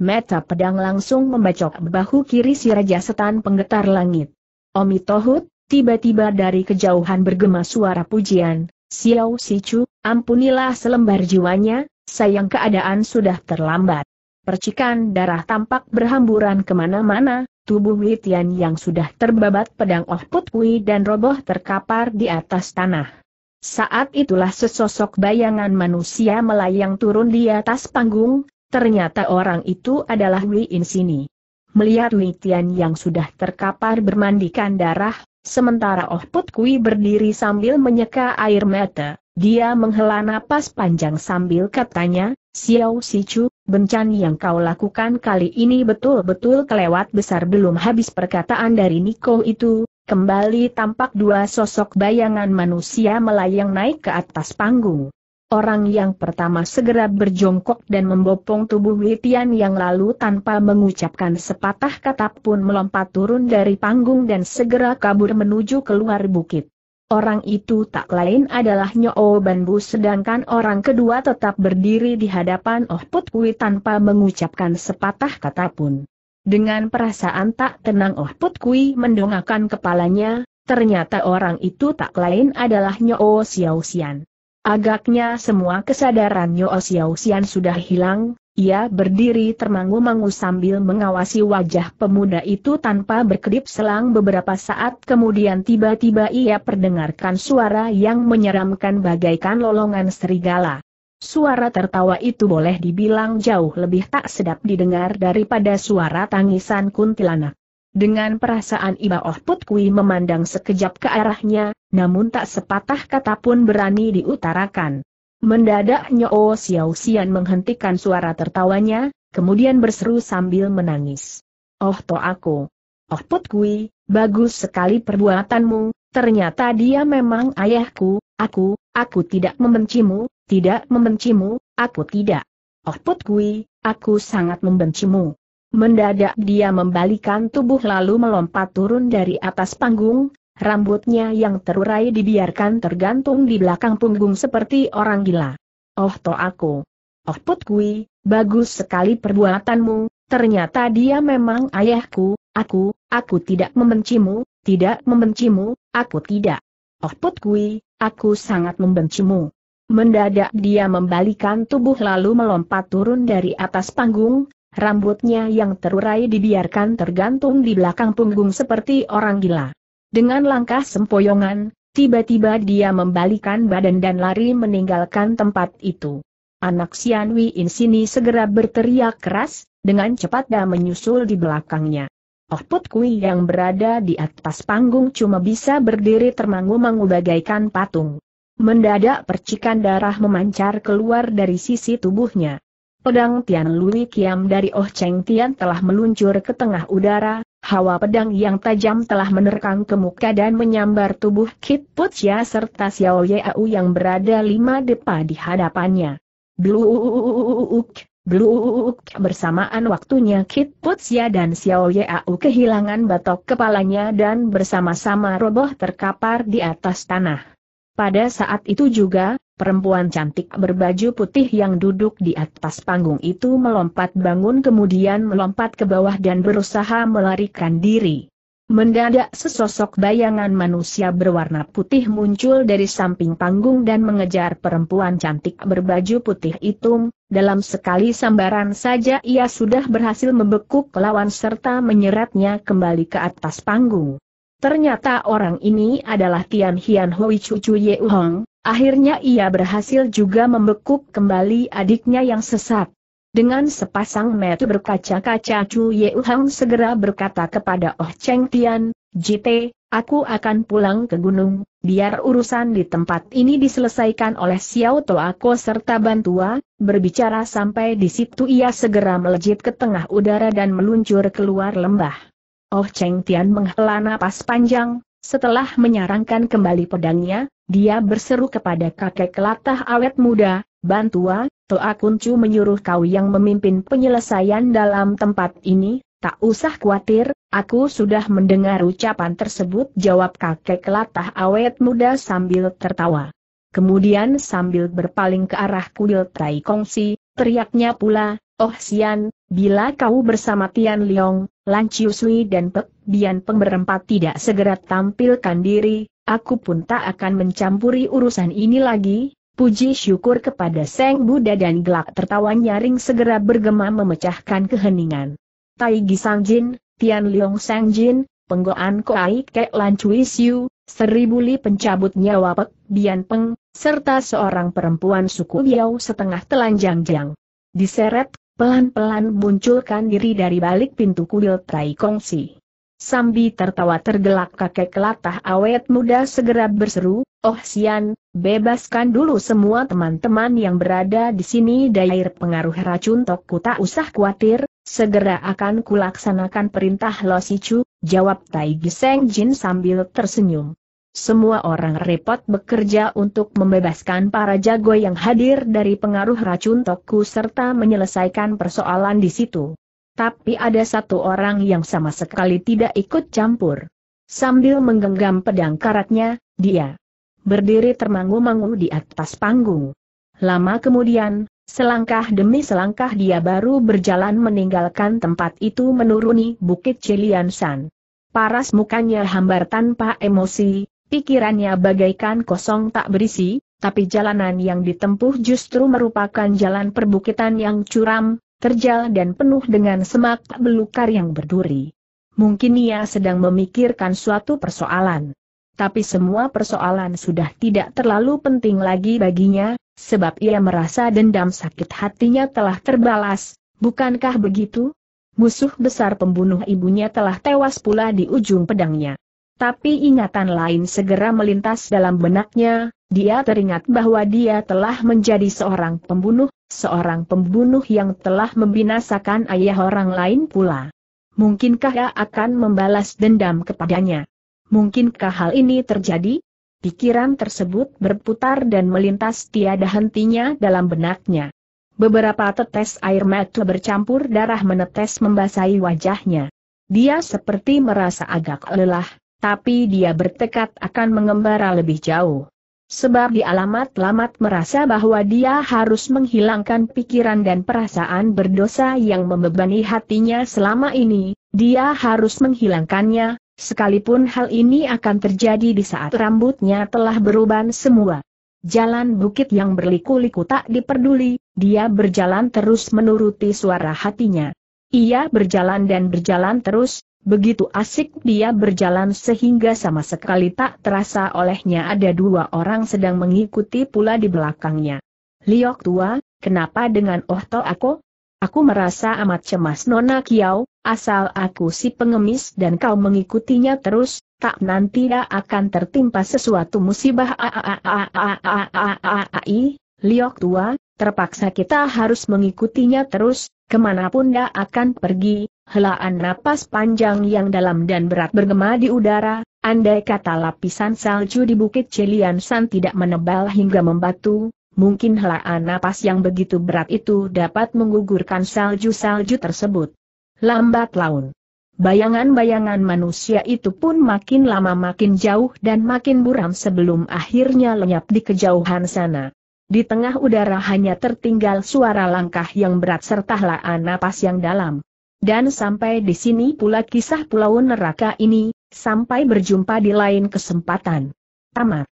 Meta pedang langsung membacok bahu kiri si Raja Setan penggetar langit. Omi Tohut, tiba-tiba dari kejauhan bergema suara pujian, Xiao Sichu, ampunilah selembar jiwanya, sayang keadaan sudah terlambat. Percikan darah tampak berhamburan kemana-mana, Tubuh Witian yang sudah terbabat pedang Oh Put Kui dan roboh terkapar di atas tanah. Saat itulah sesosok bayangan manusia melayang turun di atas panggung, ternyata orang itu adalah Wei Insini. Melihat Wei Tian yang sudah terkapar bermandikan darah, sementara Oh Put Kui berdiri sambil menyeka air mata, dia menghela napas panjang sambil katanya, Xiao Si Chu bencan yang kau lakukan kali ini betul-betul kelewat besar belum habis perkataan dari Niko itu, kembali tampak dua sosok bayangan manusia melayang naik ke atas panggung. Orang yang pertama segera berjongkok dan membopong tubuh Witian yang lalu tanpa mengucapkan sepatah kata pun melompat turun dari panggung dan segera kabur menuju keluar bukit. Orang itu tak lain adalah Nyo Banbu sedangkan orang kedua tetap berdiri di hadapan Oh Put Kui tanpa mengucapkan sepatah kata pun. Dengan perasaan tak tenang Oh Put Kui mendongakkan kepalanya, ternyata orang itu tak lain adalah Nyo Xiao Xian. Agaknya semua kesadaran Nyo Xiao Xian sudah hilang, ia berdiri termangu-mangu sambil mengawasi wajah pemuda itu tanpa berkedip selang beberapa saat kemudian tiba-tiba ia perdengarkan suara yang menyeramkan bagaikan lolongan serigala. Suara tertawa itu boleh dibilang jauh lebih tak sedap didengar daripada suara tangisan kuntilanak. Dengan perasaan iba Oh Put memandang sekejap ke arahnya, namun tak sepatah kata pun berani diutarakan. Mendadak Nyo Xiao Xian menghentikan suara tertawanya, kemudian berseru sambil menangis. Oh to aku. Oh put kui, bagus sekali perbuatanmu, ternyata dia memang ayahku, aku, aku tidak membencimu, tidak membencimu, aku tidak. Oh put kui, aku sangat membencimu. Mendadak dia membalikan tubuh lalu melompat turun dari atas panggung, Rambutnya yang terurai dibiarkan tergantung di belakang punggung seperti orang gila. Oh to aku. Oh put kui, bagus sekali perbuatanmu, ternyata dia memang ayahku, aku, aku tidak membencimu, tidak membencimu, aku tidak. Oh put kui, aku sangat membencimu. Mendadak dia membalikan tubuh lalu melompat turun dari atas panggung, rambutnya yang terurai dibiarkan tergantung di belakang punggung seperti orang gila. Dengan langkah sempoyongan, tiba-tiba dia membalikan badan dan lari meninggalkan tempat itu. Anak Sian Wei In sini segera berteriak keras, dengan cepat dia menyusul di belakangnya. Oh Put Kui yang berada di atas panggung cuma bisa berdiri termangu-mangu bagaikan patung. Mendadak percikan darah memancar keluar dari sisi tubuhnya. Pedang Tian Lui Kiam dari Oh Cheng Tian telah meluncur ke tengah udara, Hawa pedang yang tajam telah menerkang ke muka dan menyambar tubuh Kit Putia ya serta Xiao Yeau yang berada lima depa di hadapannya. Bluk, bluk, bersamaan waktunya Kit Putia ya dan Xiao Yeau kehilangan batok kepalanya dan bersama-sama roboh terkapar di atas tanah. Pada saat itu juga, Perempuan cantik berbaju putih yang duduk di atas panggung itu melompat bangun kemudian melompat ke bawah dan berusaha melarikan diri. Mendadak sesosok bayangan manusia berwarna putih muncul dari samping panggung dan mengejar perempuan cantik berbaju putih itu, dalam sekali sambaran saja ia sudah berhasil membekuk lawan serta menyeretnya kembali ke atas panggung. Ternyata orang ini adalah Tian Hian Hui Cucu Ye Hong, Akhirnya ia berhasil juga membekuk kembali adiknya yang sesat. Dengan sepasang mata berkaca-kaca Chu Ye Hang segera berkata kepada Oh Cheng Tian, Jite, aku akan pulang ke gunung, biar urusan di tempat ini diselesaikan oleh Xiao Toako serta Bantua, berbicara sampai di situ ia segera melejit ke tengah udara dan meluncur keluar lembah. Oh Cheng Tian menghela napas panjang, setelah menyarankan kembali pedangnya, dia berseru kepada kakek latah awet muda, Bantua, Toa Kuncu menyuruh kau yang memimpin penyelesaian dalam tempat ini, tak usah khawatir, aku sudah mendengar ucapan tersebut jawab kakek latah awet muda sambil tertawa. Kemudian sambil berpaling ke arah kuil Tai Kongsi, teriaknya pula, Oh Xian, bila kau bersama Tian Liong, Lan Chiu Sui dan Pek Bian Peng berempat tidak segera tampilkan diri, aku pun tak akan mencampuri urusan ini lagi. Puji syukur kepada Seng Buddha dan gelak tertawa nyaring segera bergema memecahkan keheningan. Tai Gi Sang Jin, Tian Liong Sang Jin, Penggoan Koai Kek Lan Chui Siu, Seribu Li pencabut nyawa Pek Bian Peng, serta seorang perempuan suku Biao setengah telanjang-jang. Diseret pelan-pelan munculkan diri dari balik pintu kuil Tai Kongsi. Sambi tertawa tergelak kakek latah awet muda segera berseru, Oh Sian, bebaskan dulu semua teman-teman yang berada di sini dari pengaruh racun Tokku tak usah khawatir, segera akan kulaksanakan perintah Lo sicu. jawab Tai Giseng Jin sambil tersenyum. Semua orang repot bekerja untuk membebaskan para jago yang hadir dari pengaruh racun toku serta menyelesaikan persoalan di situ. Tapi ada satu orang yang sama sekali tidak ikut campur. Sambil menggenggam pedang karatnya, dia berdiri termangu-mangu di atas panggung. Lama kemudian, selangkah demi selangkah dia baru berjalan meninggalkan tempat itu menuruni Bukit Ciliansan. Paras mukanya hambar tanpa emosi, Pikirannya bagaikan kosong tak berisi, tapi jalanan yang ditempuh justru merupakan jalan perbukitan yang curam, terjal dan penuh dengan semak belukar yang berduri. Mungkin ia sedang memikirkan suatu persoalan. Tapi semua persoalan sudah tidak terlalu penting lagi baginya, sebab ia merasa dendam sakit hatinya telah terbalas, bukankah begitu? Musuh besar pembunuh ibunya telah tewas pula di ujung pedangnya. Tapi ingatan lain segera melintas dalam benaknya, dia teringat bahwa dia telah menjadi seorang pembunuh, seorang pembunuh yang telah membinasakan ayah orang lain pula. Mungkinkah ia akan membalas dendam kepadanya? Mungkinkah hal ini terjadi? Pikiran tersebut berputar dan melintas tiada hentinya dalam benaknya. Beberapa tetes air mata bercampur darah menetes membasahi wajahnya. Dia seperti merasa agak lelah, tapi dia bertekad akan mengembara lebih jauh. Sebab di alamat-lamat merasa bahwa dia harus menghilangkan pikiran dan perasaan berdosa yang membebani hatinya selama ini, dia harus menghilangkannya, sekalipun hal ini akan terjadi di saat rambutnya telah beruban semua. Jalan bukit yang berliku-liku tak diperduli, dia berjalan terus menuruti suara hatinya. Ia berjalan dan berjalan terus, Begitu asik dia berjalan sehingga sama sekali tak terasa olehnya ada dua orang sedang mengikuti pula di belakangnya. Liok tua, kenapa dengan Oh To Aku? Aku merasa amat cemas Nona Kiao, asal aku si pengemis dan kau mengikutinya terus, tak nanti dia akan tertimpa sesuatu musibah Liok tua, terpaksa kita harus mengikutinya terus, Kemanapun dia akan pergi, helaan napas panjang yang dalam dan berat bergema di udara, andai kata lapisan salju di Bukit San tidak menebal hingga membatu, mungkin helaan napas yang begitu berat itu dapat menggugurkan salju-salju tersebut. Lambat laun. Bayangan-bayangan manusia itu pun makin lama makin jauh dan makin buram sebelum akhirnya lenyap di kejauhan sana. Di tengah udara hanya tertinggal suara langkah yang berat serta helaan napas yang dalam. Dan sampai di sini pula kisah pulau neraka ini, sampai berjumpa di lain kesempatan. Tamat.